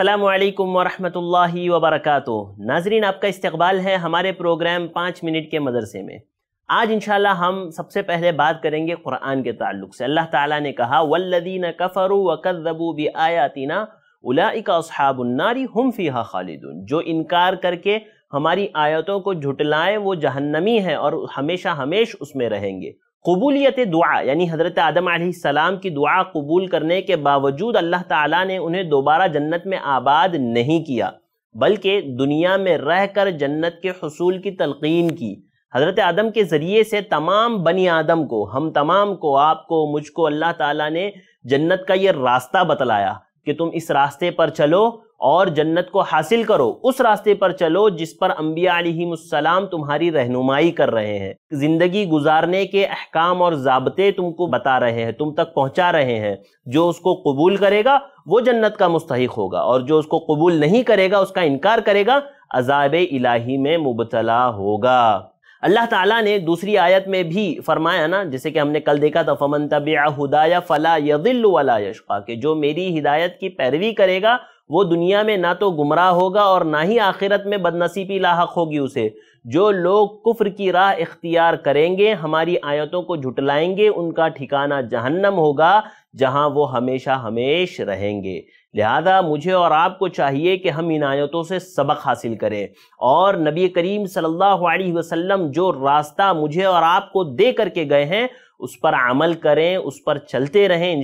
अल्लाम वरहमतुल्लाहि वबरकातु नाजरीन आपका इस्तबाल है हमारे प्रोग्राम पाँच मिनट के मदरसे में आज इन हम सबसे पहले बात करेंगे क़ुरान के ताल्लुक से अल्लाह ताला ने कहा वल्लदीन कफ़रू वकदबू भी आयातिना उलाइकाबुन्नारी हम खालिदुन जो इनकार करके हमारी आयतों को झुटलाएँ वो जहन्नमी है और हमेशा हमेश उसमें रहेंगे कबूलियत दुआ यानी हज़रत आदम सलाम की दुआ कबूल करने के बावजूद अल्लाह ताला ने उन्हें दोबारा जन्नत में आबाद नहीं किया बल्कि दुनिया में रहकर जन्नत के हसूल की तलकिन की हज़रत आदम के ज़रिए से तमाम बनी आदम को हम तमाम को आपको मुझको अल्लाह ताला ने जन्नत का ये रास्ता बतलाया कि तुम इस रास्ते पर चलो और जन्नत को हासिल करो उस रास्ते पर चलो जिस पर अम्बिया सलाम तुम्हारी रहनुमाई कर रहे हैं ज़िंदगी गुजारने के अहकाम और जबते तुमको बता रहे हैं तुम तक पहुंचा रहे हैं जो उसको कबूल करेगा वो जन्नत का मुस्तक होगा और जो उसको कबूल नहीं करेगा उसका इनकार करेगा अजाब इलाही में मुबतला होगा अल्लाह ताला ने दूसरी आयत में भी फरमाया ना जैसे कि हमने कल देखा था फमन तब हदाया फ़ला यदिल्ला यशा जो मेरी हिदायत की पैरवी करेगा वो दुनिया में ना तो गुमराह होगा और ना ही आखिरत में बदनसीबी लाक होगी उसे जो लोग कुफ्र की राह इख्तियार करेंगे हमारी आयतों को झुटलाएंगे उनका ठिकाना जहन्नम होगा जहां वो हमेशा हमेश रहेंगे लिहाजा मुझे और आपको चाहिए कि हम इन आयतों से सबक हासिल करें और नबी करीम सल्लल्लाहु अलैहि वसल्लम जो रास्ता मुझे और आपको दे करके गए हैं उस पर अमल करें उस पर चलते रहें इन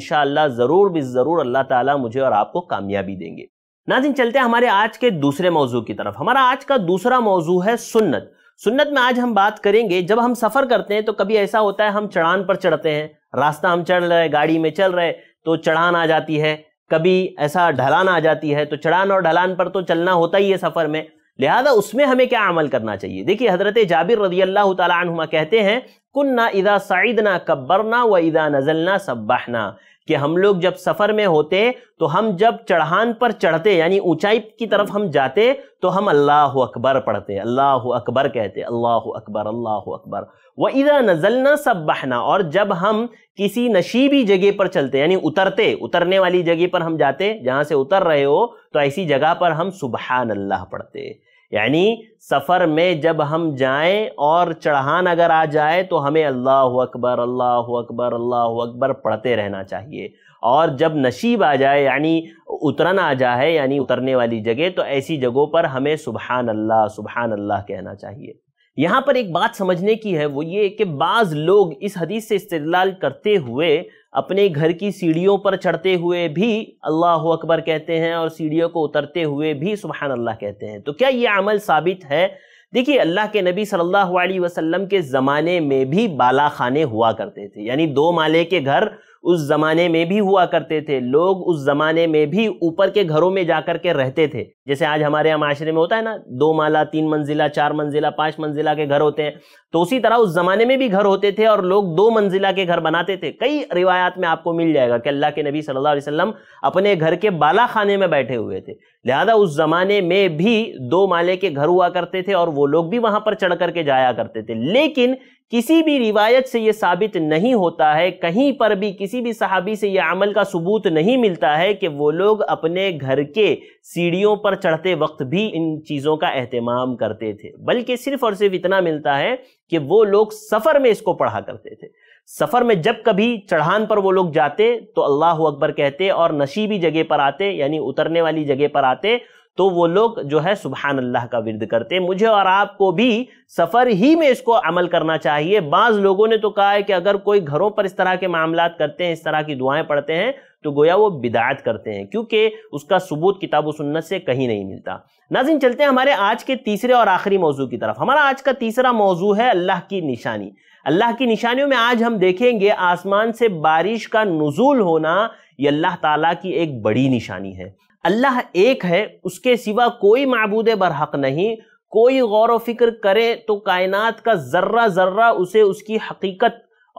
ज़रूर भी ज़रूर अल्लाह ताला मुझे और आपको कामयाबी देंगे नाजिन चलते हैं हमारे आज के दूसरे मौजू की तरफ हमारा आज का दूसरा मौजू है सुन्नत सुन्नत में आज हम बात करेंगे जब हम सफर करते हैं तो कभी ऐसा होता है हम चढ़ान पर चढ़ते हैं रास्ता हम चढ़ रहे गाड़ी में चल रहे तो चढ़ान आ जाती है कभी ऐसा ढलान आ जाती है तो चढ़ान और ढलान पर तो चलना होता ही है सफर में लिहाजा उसमें हमें क्या अमल करना चाहिए देखिए हजरत जाबिर रजी अल्लाह तुमा कहते हैं कुन्ना इदा साइदना कब्बरना व इदा नजलना सब्बाहना कि हम लोग जब सफ़र में होते तो हम जब चढ़ान पर चढ़ते यानी ऊंचाई की तरफ हम जाते तो हम अल्लाह अकबर पढ़ते अल्लाह अकबर कहते अल्लाह अकबर अल्लाह अकबर व इदा नजलना सब बहना और जब हम किसी नशीबी जगह पर चलते यानी उतरते उतरने वाली जगह पर हम जाते जहाँ से उतर रहे हो तो ऐसी जगह पर हम सुबहान अल्लाह पढ़ते यानी सफ़र में जब हम जाएं और चढ़ान अगर आ जाए तो हमें अल्लाह अकबर अल्लाह अकबर अल्लाह अकबर पढ़ते रहना चाहिए और जब नशीब आ जाए यानी उतरन आ जाए यानी उतरने वाली जगह तो ऐसी जगहों पर हमें सुबहान अल्लाह सुबहान अल्लाह कहना चाहिए यहां पर एक बात समझने की है वो ये कि बाज लोग इस हदीस से इस्तेलाल करते हुए अपने घर की सीढ़ियों पर चढ़ते हुए भी अल्लाह अकबर कहते हैं और सीढ़ियों को उतरते हुए भी सुबहान अल्लाह कहते हैं तो क्या ये अमल साबित है देखिए अल्लाह के नबी सल्लल्लाहु अलैहि वसल्लम के ज़माने में भी बाला खाने हुआ करते थे यानी दो माले के घर उस ज़माने में भी हुआ करते थे लोग उस ज़माने में भी ऊपर के घरों में जाकर के रहते थे जैसे आज हमारे यहाँ माशरे में होता है ना दो माला तीन मंजिला चार मंजिला पाँच मंजिला के घर होते हैं तो उसी तरह उस ज़माने में भी घर होते थे और लोग दो मंजिला के घर बनाते थे कई रिवायात में आपको मिल जाएगा कि अल्लाह के नबी सल्लल्लाहु अलैहि वसल्लम अपने घर के बाला खाने में बैठे हुए थे लिहाजा उस ज़माने में भी दो माले के घर हुआ करते थे और वो लोग भी वहाँ पर चढ़ करके जाया करते थे लेकिन किसी भी रिवायत से ये साबित नहीं होता है कहीं पर भी किसी भी सहाबी से यह अमल का सबूत नहीं मिलता है कि वो लोग अपने घर के सीढ़ियों पर चढ़ते वक्त भी इन चीज़ों का अहतमाम करते थे बल्कि सिर्फ और सिर्फ इतना मिलता है कि वो लोग सफ़र में इसको पढ़ा करते थे सफ़र में जब कभी चढ़ान पर वो लोग जाते तो अल्लाह अकबर कहते और नशीबी जगह पर आते यानी उतरने वाली जगह पर आते तो वो लोग जो है सुबहान अल्लाह का विरद करते हैं मुझे और आपको भी सफ़र ही में इसको अमल करना चाहिए बाज़ लोगों ने तो कहा है कि अगर कोई घरों पर इस तरह के मामला करते हैं इस तरह की दुआएं पढ़ते हैं तो गोया वो बिदायत करते हैं क्योंकि उसका सबूत किताब सुन्नत से कहीं नहीं मिलता नाजिन चलते हैं हमारे आज के तीसरे और आखिरी मौजू की तरफ हमारा आज का तीसरा मौजू है अल्लाह की निशानी अल्लाह की निशानियों में आज हम देखेंगे आसमान से बारिश का नजूल होना ये अल्लाह ताला की एक बड़ी निशानी है अल्लाह एक है उसके सिवा कोई मबूद बरहक नहीं कोई गौर फिक्र करे तो कायनात का ज़र्रा ज़र्रा उसे उसकी हकीकत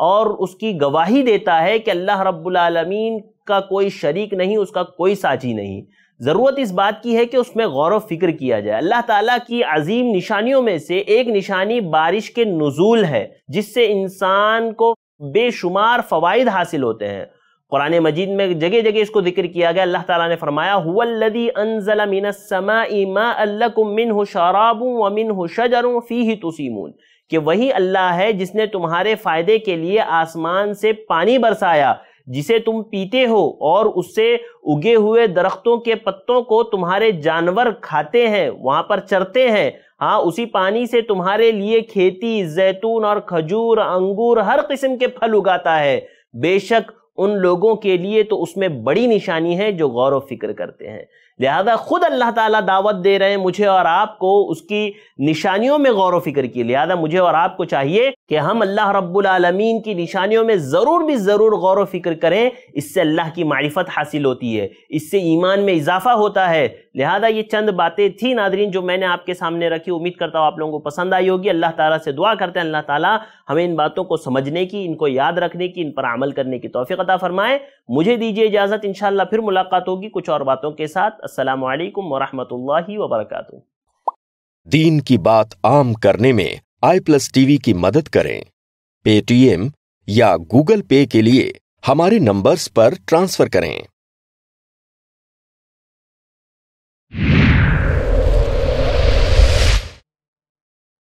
और उसकी गवाही देता है कि अल्लाह रब्लमीन का कोई शरीक नहीं उसका कोई साची नहीं ज़रूरत इस बात की है कि उसमें गौर फिक्र किया जाए अल्लाह ताला की अजीम निशानियों में से एक निशानी बारिश के नज़ूल है जिससे इंसान को बेशुमार फ़वाद हासिल होते हैं कुरान मजीद में जगह जगह इसको जिक्र किया गया अल्लाह ताला ने फरमाया हुवल्लदी फी ही कि वही अल्लाह है जिसने तुम्हारे फायदे के लिए आसमान से पानी बरसाया जिसे तुम पीते हो और उससे उगे हुए दरख्तों के पत्तों को तुम्हारे जानवर खाते हैं वहां पर चरते हैं हाँ उसी पानी से तुम्हारे लिए खेती जैतून और खजूर अंगूर हर किस्म के फल उगाता है बेशक उन लोगों के लिए तो उसमें बड़ी निशानी है जो गौर व फिक्र करते हैं लिहाजा खुद अल्लाह ताला दावत दे रहे हैं मुझे और आपको उसकी निशानियों में गौर फिक्र की लिहाजा मुझे और आपको चाहिए कि हम अल्लाह रब्बुल आलमीन की निशानियों में ज़रूर भी ज़रूर गौर फिक्र करें इससे अल्लाह की मारिफत हासिल होती है इससे ईमान में इजाफा होता है लिहाजा ये चंद बातें थी नादरीन जो मैंने आपके सामने रखी उम्मीद करता हूँ आप लोगों को पसंद आई होगी अल्लाह ताला से दुआ करते हैं अल्लाह ताला हमें इन बातों को समझने की इनको याद रखने की इन पर अमल करने की तोफ़ी अता फरमाएं मुझे दीजिए इजाज़त इन फिर मुलाकात होगी कुछ और बातों के साथ अस्सलाम वालेकुम वरहमतुल्लाहि व दीन की बात आम करने में आई प्लस टीवी की मदद करें पेटीएम या गूगल पे के लिए हमारे नंबर्स पर ट्रांसफर करें